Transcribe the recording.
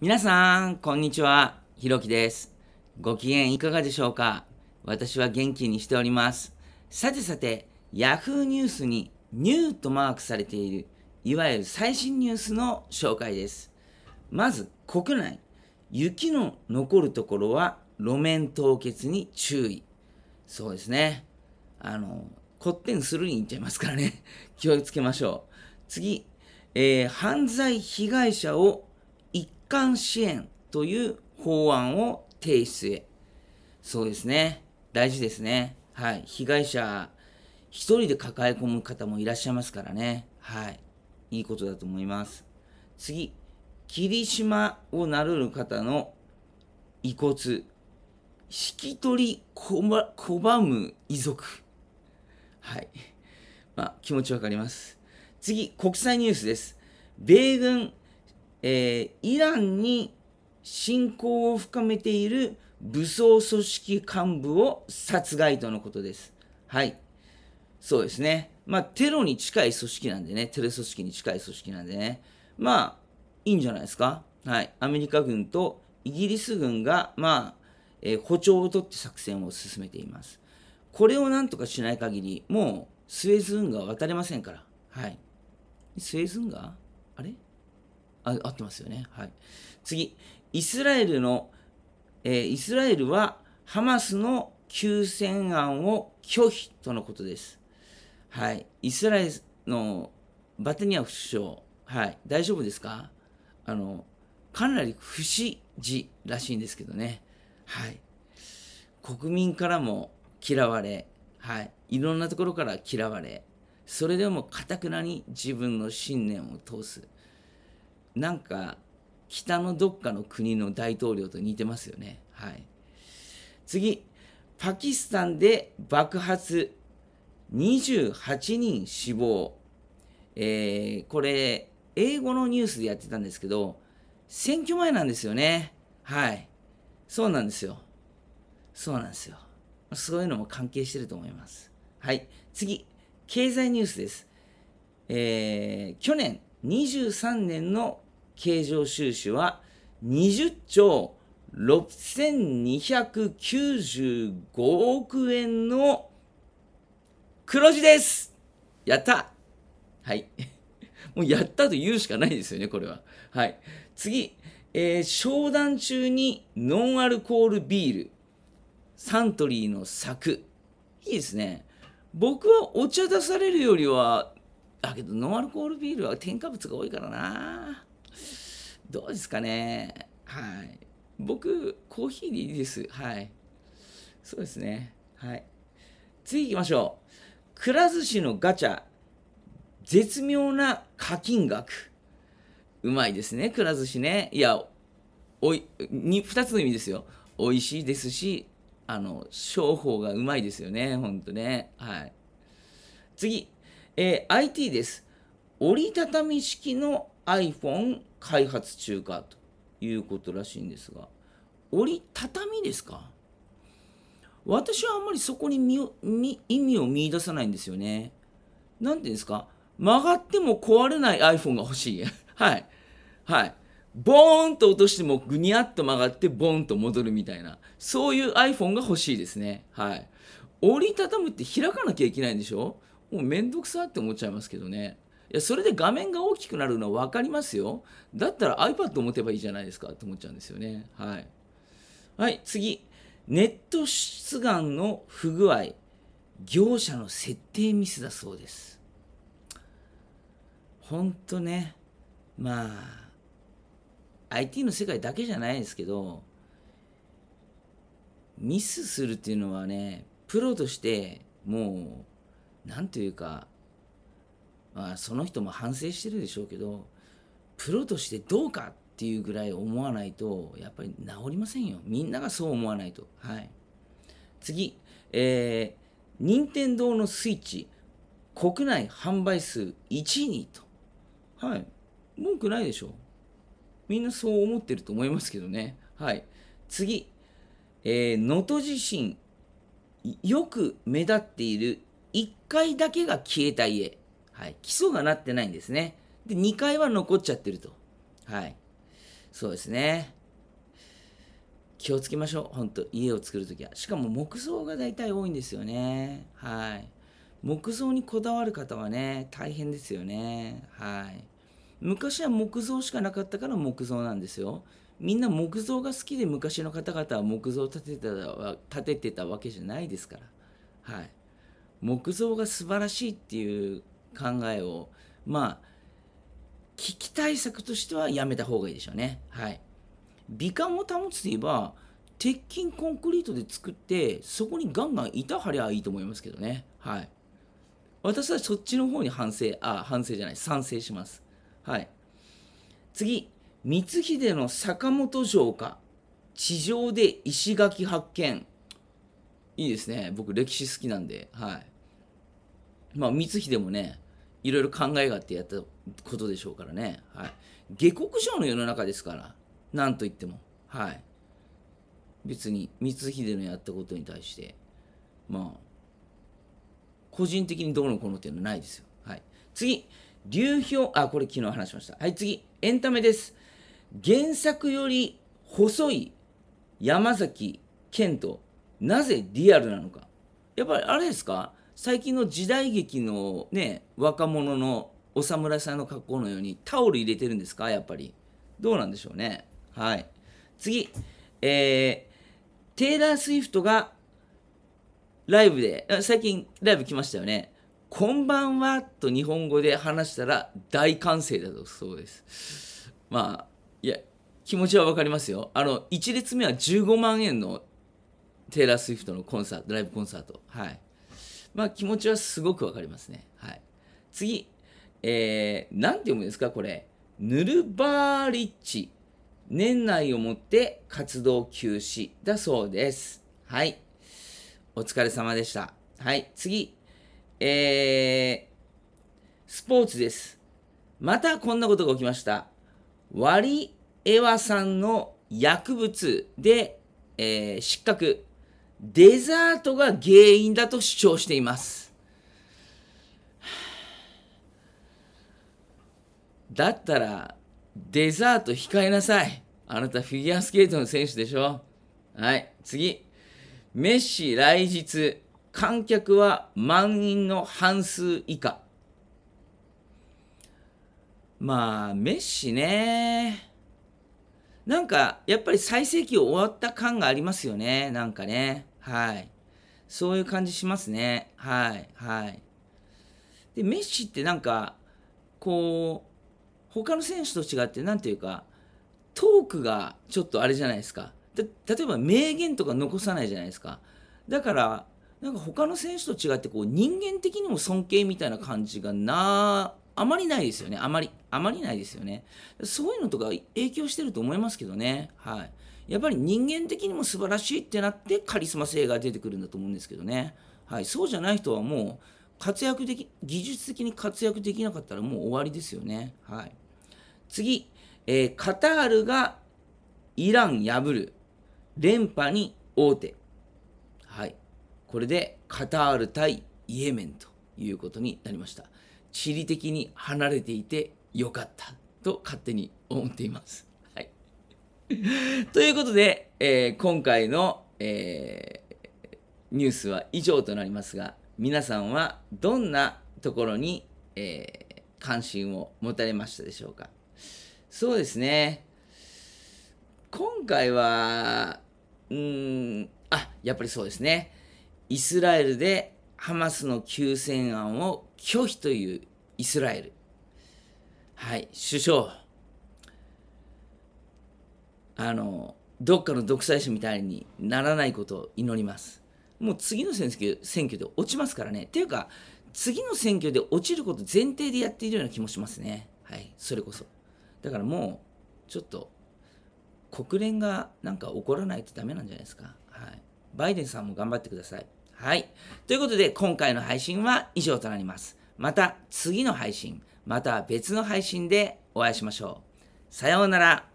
皆さん、こんにちは。ひろきです。ご機嫌いかがでしょうか私は元気にしております。さてさて、Yahoo ニュースにニューとマークされている、いわゆる最新ニュースの紹介です。まず、国内。雪の残るところは路面凍結に注意。そうですね。あの、こってんするにいっちゃいますからね。気をつけましょう。次、えー、犯罪被害者を間支援という法案を提出へ。そうですね。大事ですね。はい。被害者、一人で抱え込む方もいらっしゃいますからね。はい。いいことだと思います。次、霧島をなるる方の遺骨、引き取り拒む遺族。はい。まあ、気持ちわかります。次、国際ニュースです。米軍えー、イランに侵攻を深めている武装組織幹部を殺害とのことです。はい。そうですね。まあ、テロに近い組織なんでね、テロ組織に近い組織なんでね。まあ、いいんじゃないですか。はい。アメリカ軍とイギリス軍が、まあ、えー、歩調を取って作戦を進めています。これをなんとかしない限り、もうスエズ運河渡れませんから。はい。スエズ運河あれあ、合ってますよね。はい。次、イスラエルの、えー、イスラエルはハマスの休戦案を拒否とのことです。はい。イスラエルのバテニアフ首相、はい。大丈夫ですかあの、かなり不死事らしいんですけどね。はい。国民からも嫌われ、はい。いろんなところから嫌われ、それでもかたくなに自分の信念を通す。なんか北のどっかの国の大統領と似てますよね。はい、次、パキスタンで爆発、28人死亡。えー、これ、英語のニュースでやってたんですけど、選挙前なんですよね。はい。そうなんですよ。そうなんですよ。そういうのも関係してると思います。はい。次、経済ニュースです。えー、去年23年の経常収支は20兆6295億円の黒字ですやったはい。もうやったと言うしかないですよね、これは。はい。次、えー、商談中にノンアルコールビール。サントリーの柵。いいですね。僕はお茶出されるよりは、だけどノンアルコールビールは添加物が多いからな。どうですかね。はい。僕、コーヒーでいいです。はい。そうですね。はい。次行きましょう。くら寿司のガチャ。絶妙な課金額。うまいですね、くら寿司ね。いや、おい、に、二つの意味ですよ。美味しいですし、あの、商法がうまいですよね。ほんとね。はい。次。えー、IT です。折りたたみ式の iPhone 開発中かということらしいんですが、折りたたみですか私はあんまりそこに意味を見出さないんですよね。何ていうんですか曲がっても壊れない iPhone が欲しい。はい。はい。ボーンと落としてもぐにゃっと曲がってボーンと戻るみたいな。そういう iPhone が欲しいですね。はい。折りたたむって開かなきゃいけないんでしょもうめんどくさって思っちゃいますけどね。いやそれで画面が大きくなるのは分かりますよだったら iPad を持てばいいじゃないですかって思っちゃうんですよねはい、はい、次ネット出願の不具合業者の設定ミスだそうですほんとねまあ IT の世界だけじゃないですけどミスするっていうのはねプロとしてもうなんというかまあ、その人も反省してるでしょうけどプロとしてどうかっていうぐらい思わないとやっぱり治りませんよみんながそう思わないとはい次えー、任天堂のスイッチ国内販売数1位にとはい文句ないでしょみんなそう思ってると思いますけどねはい次え能、登地震よく目立っている1階だけが消えた家はい、基礎がなってないんですね。で、2回は残っちゃってると。はい。そうですね。気をつけましょう。ほんと、家を作るときは。しかも木造が大体多いんですよね。はい。木造にこだわる方はね、大変ですよね。はい。昔は木造しかなかったから木造なんですよ。みんな木造が好きで昔の方々は木造を建てた建ててたわけじゃないですから。はい。木造が素晴らしいっていう考えを、まあ、危機対策としてはやめた方がいいでしょうね。はい。美観を保つといえば、鉄筋コンクリートで作って、そこにガンガン板張りゃいいと思いますけどね。はい。私はそっちの方に反省、あ、反省じゃない、賛成します。はい。次、光秀の坂本城下、地上で石垣発見。いいですね。僕、歴史好きなんで。はい。まあ、光秀もね、いろいろ考えがあってやったことでしょうからね、はい、下克上の世の中ですから何と言ってもはい別に光秀のやったことに対してまあ個人的にどうのこうのっていうのはないですよはい次流氷あこれ昨日話しましたはい次エンタメです原作より細い山崎賢人なぜリアルなのかやっぱりあれですか最近の時代劇のね若者のお侍さんの格好のようにタオル入れてるんですかやっぱりどうなんでしょうねはい次えー、テイラー・スウィフトがライブで最近ライブ来ましたよねこんばんはと日本語で話したら大歓声だとそうですまあいや気持ちは分かりますよあの1列目は15万円のテイラー・スウィフトのコンサートライブコンサートはいまあ気持ちはすごくわかりますね。はい。次、えー、なんて読むんですか、これ。ヌルバーリッチ。年内をもって活動休止だそうです。はい。お疲れ様でした。はい。次、えー、スポーツです。またこんなことが起きました。ワリエワさんの薬物で、えー、失格。デザートが原因だと主張しています。だったら、デザート控えなさい。あなたフィギュアスケートの選手でしょはい、次。メッシ来日、観客は満員の半数以下。まあ、メッシね。なんか、やっぱり最盛期を終わった感がありますよね。なんかね。はい。そういう感じしますね。はい。はい。で、メッシってなんか、こう、他の選手と違って、なんていうか、トークがちょっとあれじゃないですか。例えば名言とか残さないじゃないですか。だから、なんか他の選手と違って、こう、人間的にも尊敬みたいな感じがなあまりないですよね。あまり、あまりないですよね。そういうのとか影響してると思いますけどね。はい。やっぱり人間的にも素晴らしいってなってカリスマ性が出てくるんだと思うんですけどね。はい。そうじゃない人はもう活躍的、技術的に活躍できなかったらもう終わりですよね。はい。次、えー、カタールがイラン破る。連覇に王手。はい。これでカタール対イエメンということになりました。地理的に離れていてよかったと勝手に思っています。はい、ということで、えー、今回の、えー、ニュースは以上となりますが皆さんはどんなところに、えー、関心を持たれましたでしょうかそうですね今回はうんあやっぱりそうですねイスラエルでハマスの休戦案を拒否というイスラエル。はい、首相。あの、どっかの独裁者みたいにならないことを祈ります。もう次の選挙選挙で落ちますからね。とていうか、次の選挙で落ちること前提でやっているような気もしますね。はい、それこそ。だからもう、ちょっと、国連がなんか怒らないとダメなんじゃないですか。はい。バイデンさんも頑張ってください。はい。ということで、今回の配信は以上となります。また次の配信、また別の配信でお会いしましょう。さようなら。